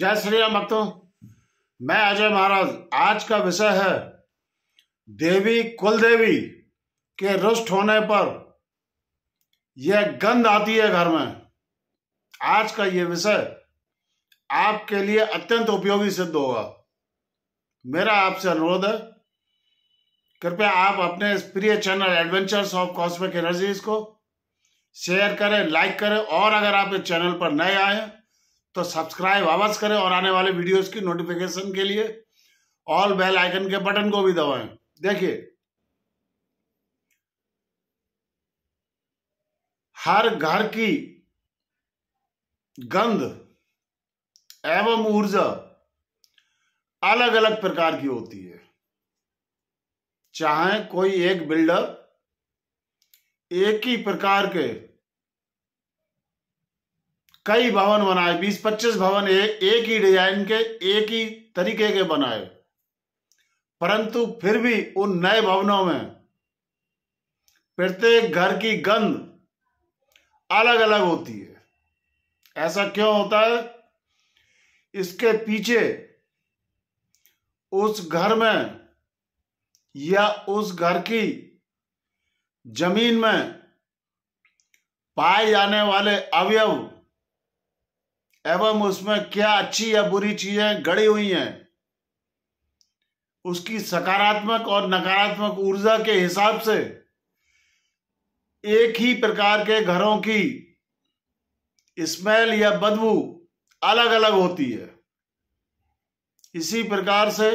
जय श्री राम भक्तों मैं अजय महाराज आज का विषय है देवी कुल देवी के रुष्ट होने पर यह गंध आती है घर में आज का यह विषय आपके लिए अत्यंत उपयोगी सिद्ध होगा मेरा आपसे अनुरोध है कृपया आप अपने इस प्रिय channel adventures of cosmic energies को शेयर करें लाइक करें और अगर आप इस चैनल पर नए आए तो सब्सक्राइब अवश्य करें और आने वाले वीडियोस की नोटिफिकेशन के लिए ऑल बेल आइकन के बटन को भी दबाएं देखिए हर घर की गंध एवं ऊर्जा अलग अलग प्रकार की होती है चाहे कोई एक बिल्डर एक ही प्रकार के कई भवन बनाए बीस पच्चीस भवन एक ही डिजाइन के एक ही तरीके के बनाए परंतु फिर भी उन नए भवनों में प्रत्येक घर की गंध अलग अलग होती है ऐसा क्यों होता है इसके पीछे उस घर में या उस घर की जमीन में पाए जाने वाले अवयव एवं उसमें क्या अच्छी या बुरी चीजें गड़ी हुई हैं उसकी सकारात्मक और नकारात्मक ऊर्जा के हिसाब से एक ही प्रकार के घरों की स्मेल या बदबू अलग अलग होती है इसी प्रकार से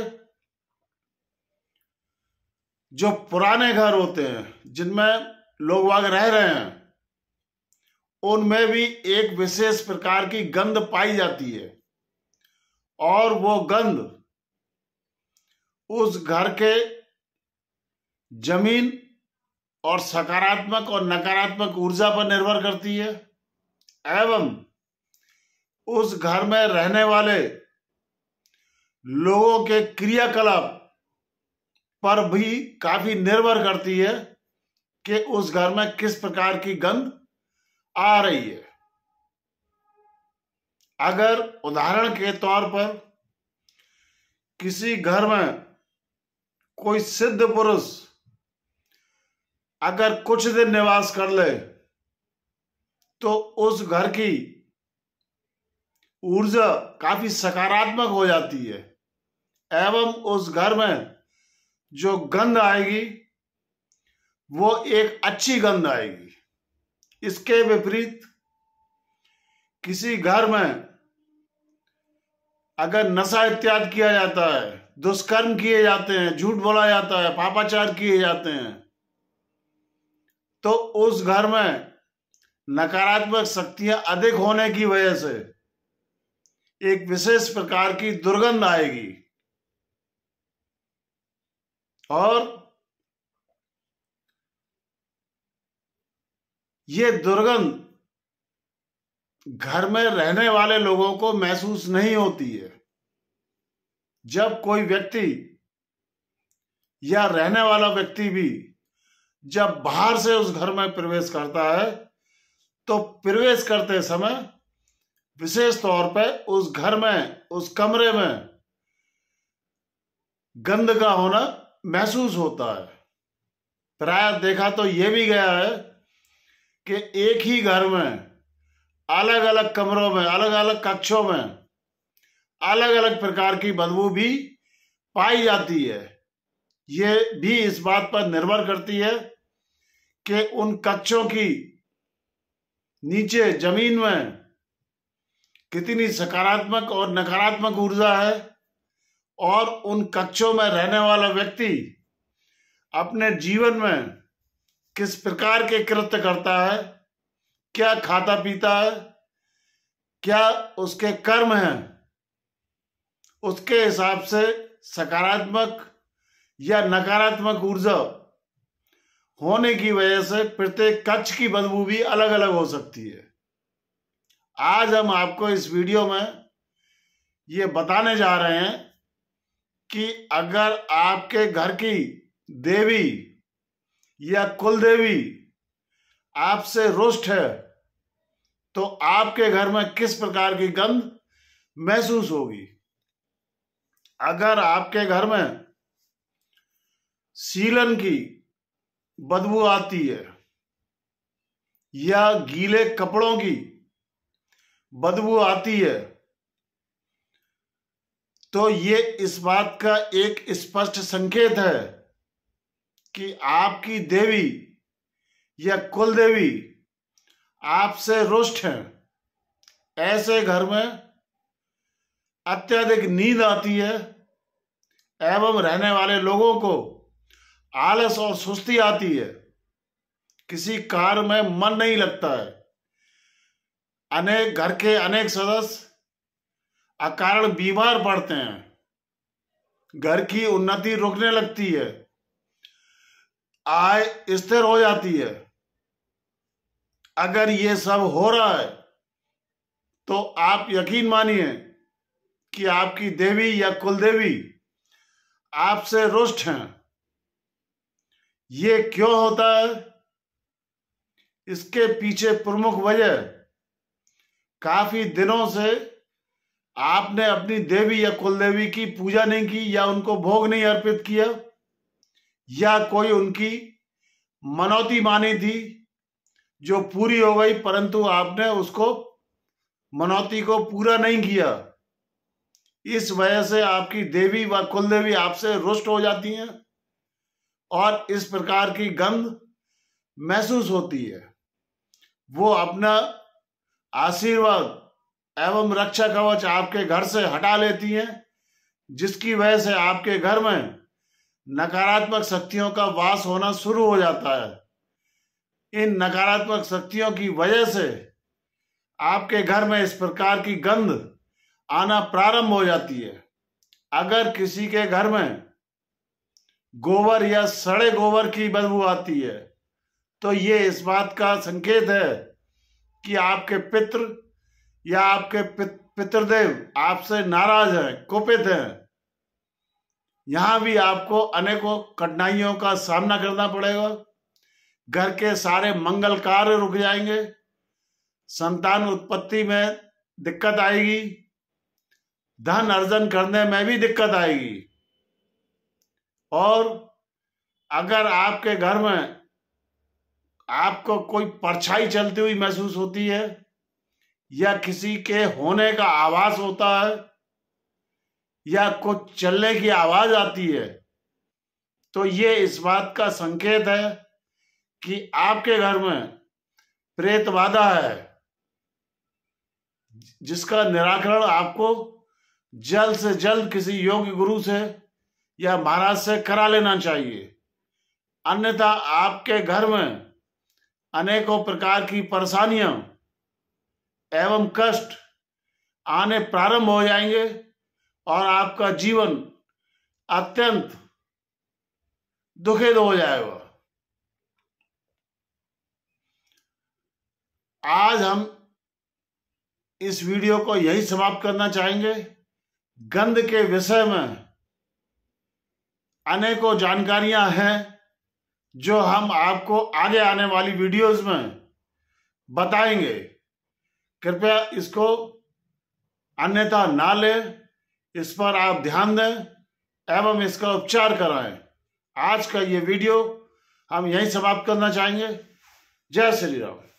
जो पुराने घर होते हैं जिनमें लोग वाग रह रहे हैं उनमें भी एक विशेष प्रकार की गंध पाई जाती है और वो गंध उस घर के जमीन और सकारात्मक और नकारात्मक ऊर्जा पर निर्भर करती है एवं उस घर में रहने वाले लोगों के क्रियाकलाप पर भी काफी निर्भर करती है कि उस घर में किस प्रकार की गंध आ रही है अगर उदाहरण के तौर पर किसी घर में कोई सिद्ध पुरुष अगर कुछ दिन निवास कर ले तो उस घर की ऊर्जा काफी सकारात्मक हो जाती है एवं उस घर में जो गंध आएगी वो एक अच्छी गंध आएगी इसके विपरीत किसी घर में अगर नशा इत्याद किया जाता है दुष्कर्म किए जाते हैं झूठ बोला जाता है पापाचार किए जाते हैं तो उस घर में नकारात्मक शक्तियां अधिक होने की वजह से एक विशेष प्रकार की दुर्गंध आएगी और ये दुर्गंध घर में रहने वाले लोगों को महसूस नहीं होती है जब कोई व्यक्ति या रहने वाला व्यक्ति भी जब बाहर से उस घर में प्रवेश करता है तो प्रवेश करते समय विशेष तौर पर उस घर में उस कमरे में गंध का होना महसूस होता है प्राय देखा तो यह भी गया है कि एक ही घर में अलग अलग कमरों में अलग अलग कक्षों में अलग अलग प्रकार की बदबू भी पाई जाती है ये भी इस बात पर निर्भर करती है कि उन कक्षों की नीचे जमीन में कितनी सकारात्मक और नकारात्मक ऊर्जा है और उन कक्षों में रहने वाला व्यक्ति अपने जीवन में किस प्रकार के कृत्य करता है क्या खाता पीता है क्या उसके कर्म हैं उसके हिसाब से सकारात्मक या नकारात्मक ऊर्जा होने की वजह से प्रत्येक कच्छ की बदबू भी अलग अलग हो सकती है आज हम आपको इस वीडियो में ये बताने जा रहे हैं कि अगर आपके घर की देवी या कुलदेवी आपसे रुष्ट है तो आपके घर में किस प्रकार की गंध महसूस होगी अगर आपके घर में सीलन की बदबू आती है या गीले कपड़ों की बदबू आती है तो ये इस बात का एक स्पष्ट संकेत है कि आपकी देवी या कुल देवी आपसे रुष्ट है ऐसे घर में अत्यधिक नींद आती है एवं रहने वाले लोगों को आलस और सुस्ती आती है किसी कार्य में मन नहीं लगता है अनेक घर के अनेक सदस्य अकारण बीमार पड़ते हैं घर की उन्नति रुकने लगती है आय स्थिर हो जाती है अगर ये सब हो रहा है तो आप यकीन मानिए कि आपकी देवी या कुलदेवी आपसे रुष्ट हैं ये क्यों होता है इसके पीछे प्रमुख वजह काफी दिनों से आपने अपनी देवी या कुलदेवी की पूजा नहीं की या उनको भोग नहीं अर्पित किया या कोई उनकी मनौती मानी थी जो पूरी हो गई परंतु आपने उसको मनौती को पूरा नहीं किया इस वजह से आपकी देवी व कुलदेवी आपसे रुष्ट हो जाती हैं और इस प्रकार की गंध महसूस होती है वो अपना आशीर्वाद एवं रक्षा कवच आपके घर से हटा लेती हैं जिसकी वजह से आपके घर में नकारात्मक शक्तियों का वास होना शुरू हो जाता है इन नकारात्मक शक्तियों की वजह से आपके घर में इस प्रकार की गंध आना प्रारंभ हो जाती है अगर किसी के घर में गोबर या सड़े गोबर की बदबू आती है तो ये इस बात का संकेत है कि आपके पितृ या आपके पितृदेव आपसे नाराज हैं कुपित हैं यहां भी आपको अनेकों कठिनाइयों का सामना करना पड़ेगा घर के सारे मंगल कार्य रुक जाएंगे संतान उत्पत्ति में दिक्कत आएगी धन अर्जन करने में भी दिक्कत आएगी और अगर आपके घर में आपको कोई परछाई चलती हुई महसूस होती है या किसी के होने का आवाज होता है या कुछ चलने की आवाज आती है तो ये इस बात का संकेत है कि आपके घर में प्रेत बाधा है जिसका निराकरण आपको जल्द से जल्द किसी योग्य गुरु से या महाराज से करा लेना चाहिए अन्यथा आपके घर में अनेकों प्रकार की परेशानियां एवं कष्ट आने प्रारंभ हो जाएंगे और आपका जीवन अत्यंत दुखित हो जाएगा आज हम इस वीडियो को यही समाप्त करना चाहेंगे गंध के विषय में अनेकों जानकारियां हैं जो हम आपको आगे आने वाली वीडियोस में बताएंगे कृपया इसको अन्यथा ना लें इस पर आप ध्यान दें एवं इसका उपचार कराएं आज का ये वीडियो हम यहीं समाप्त करना चाहेंगे जय श्री राम